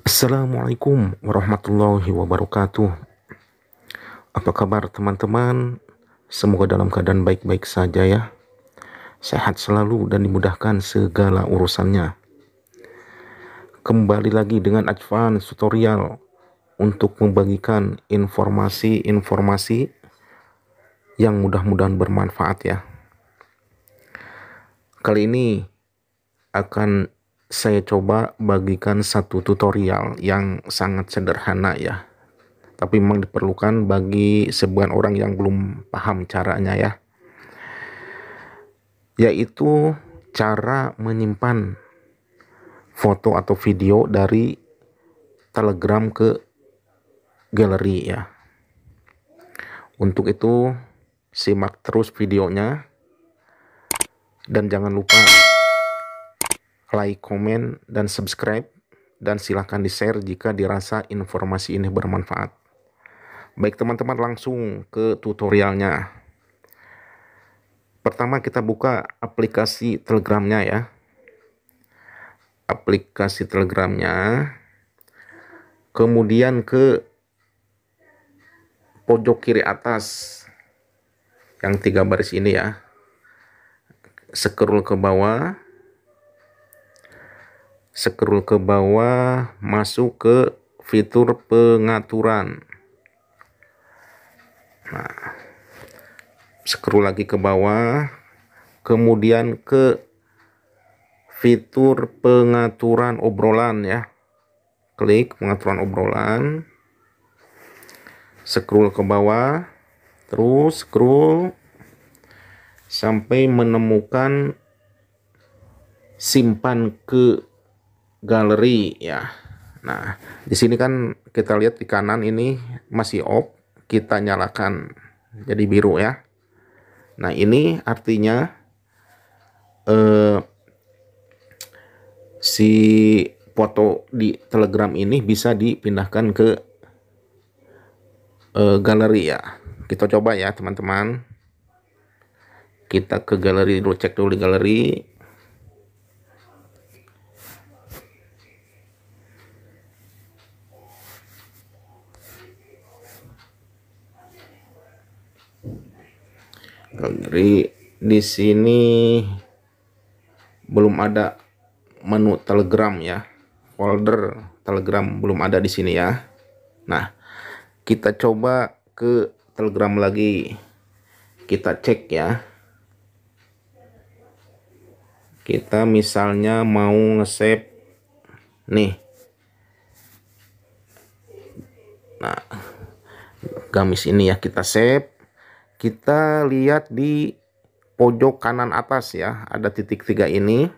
Assalamualaikum warahmatullahi wabarakatuh. Apa kabar teman-teman? Semoga dalam keadaan baik-baik saja ya. Sehat selalu dan dimudahkan segala urusannya. Kembali lagi dengan advance tutorial untuk membagikan informasi-informasi yang mudah-mudahan bermanfaat ya. Kali ini akan saya coba bagikan satu tutorial yang sangat sederhana ya. Tapi memang diperlukan bagi sebuah orang yang belum paham caranya ya. Yaitu cara menyimpan foto atau video dari Telegram ke galeri ya. Untuk itu simak terus videonya dan jangan lupa like, comment, dan subscribe, dan silahkan di-share jika dirasa informasi ini bermanfaat. Baik teman-teman langsung ke tutorialnya. Pertama kita buka aplikasi telegramnya ya. Aplikasi telegramnya. Kemudian ke pojok kiri atas yang tiga baris ini ya. Scroll ke bawah scroll ke bawah masuk ke fitur pengaturan nah scroll lagi ke bawah kemudian ke fitur pengaturan obrolan ya klik pengaturan obrolan scroll ke bawah terus scroll sampai menemukan simpan ke galeri ya. Nah, di sini kan kita lihat di kanan ini masih off, kita nyalakan jadi biru ya. Nah, ini artinya eh si foto di Telegram ini bisa dipindahkan ke eh, galeri ya. Kita coba ya, teman-teman. Kita ke galeri dulu, cek dulu di galeri. laundry di sini belum ada menu telegram ya folder telegram belum ada di sini ya nah kita coba ke telegram lagi kita cek ya kita misalnya mau nge-save nih nah gamis ini ya kita save kita lihat di pojok kanan atas ya, ada titik tiga ini.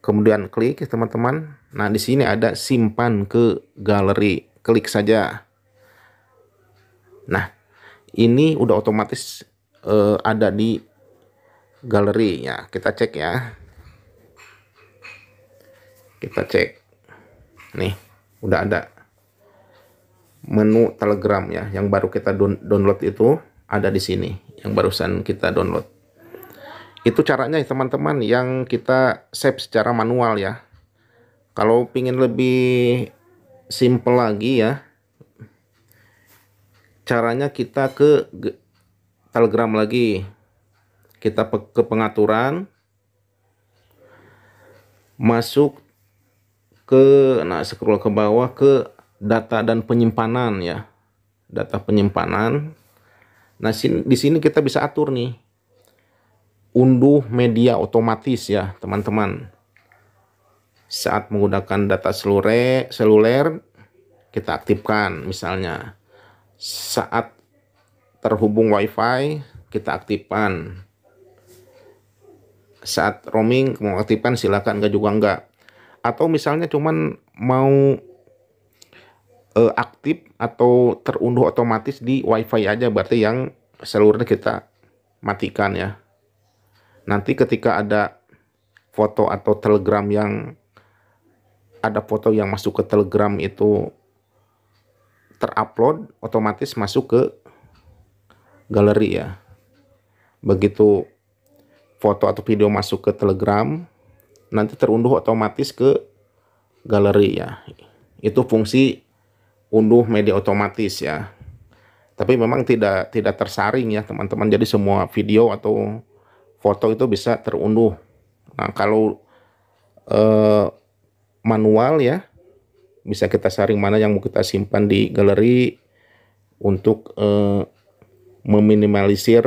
Kemudian klik teman-teman. Nah, di sini ada simpan ke galeri. Klik saja. Nah, ini udah otomatis uh, ada di galeri ya. Kita cek ya. Kita cek. Nih, udah ada menu Telegram ya yang baru kita download itu ada di sini yang barusan kita download. Itu caranya teman-teman yang kita save secara manual ya. Kalau pingin lebih simple lagi ya, caranya kita ke Telegram lagi. Kita ke pengaturan, masuk ke, nah scroll ke bawah ke data dan penyimpanan ya. Data penyimpanan, Nah, di sini kita bisa atur nih. Unduh media otomatis ya, teman-teman. Saat menggunakan data selure, seluler, kita aktifkan misalnya. Saat terhubung WiFi, kita aktifkan. Saat roaming, mau aktifkan silakan, enggak juga enggak. Atau misalnya cuman mau uh, aktif atau terunduh otomatis di WiFi aja berarti yang seluruhnya kita matikan ya. Nanti ketika ada foto atau telegram yang ada foto yang masuk ke telegram itu terupload otomatis masuk ke galeri ya. Begitu foto atau video masuk ke telegram nanti terunduh otomatis ke galeri ya. Itu fungsi unduh media otomatis ya. Tapi memang tidak tidak tersaring ya teman-teman. Jadi semua video atau foto itu bisa terunduh. Nah kalau eh, manual ya bisa kita saring mana yang mau kita simpan di galeri untuk eh, meminimalisir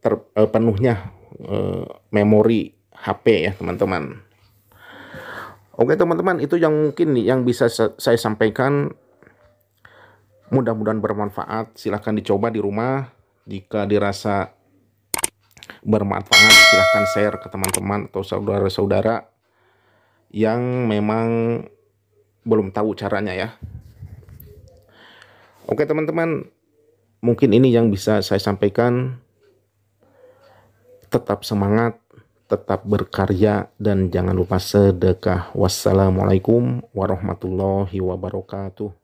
ter, eh, penuhnya eh, memori HP ya teman-teman. Oke teman-teman itu yang mungkin yang bisa saya sampaikan Mudah-mudahan bermanfaat. Silahkan dicoba di rumah. Jika dirasa bermanfaat, silahkan share ke teman-teman atau saudara-saudara yang memang belum tahu caranya ya. Oke teman-teman, mungkin ini yang bisa saya sampaikan. Tetap semangat, tetap berkarya, dan jangan lupa sedekah. Wassalamualaikum warahmatullahi wabarakatuh.